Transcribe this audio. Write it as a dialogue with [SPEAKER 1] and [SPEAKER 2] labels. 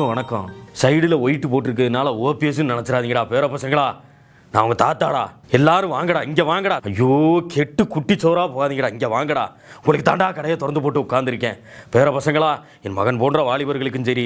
[SPEAKER 1] வணக்கம் சைடில் ஒயிட் போட்டிருக்கிறதுனால ஓபிஎஸ்ன்னு நினச்சிடாதீங்கடா பேர பசங்களா நான் உங்கள் தாத்தாடா எல்லாரும் வாங்கடா இங்கே வாங்கடா ஐயோ கெட்டு குட்டி சோறாக போகாதீங்கடா இங்கே வாங்கடா உங்களுக்கு தாண்டா கடையை திறந்து போட்டு உட்காந்துருக்கேன் பேர பசங்களா என் மகன் போன்ற வாலிபர்களுக்கும் சரி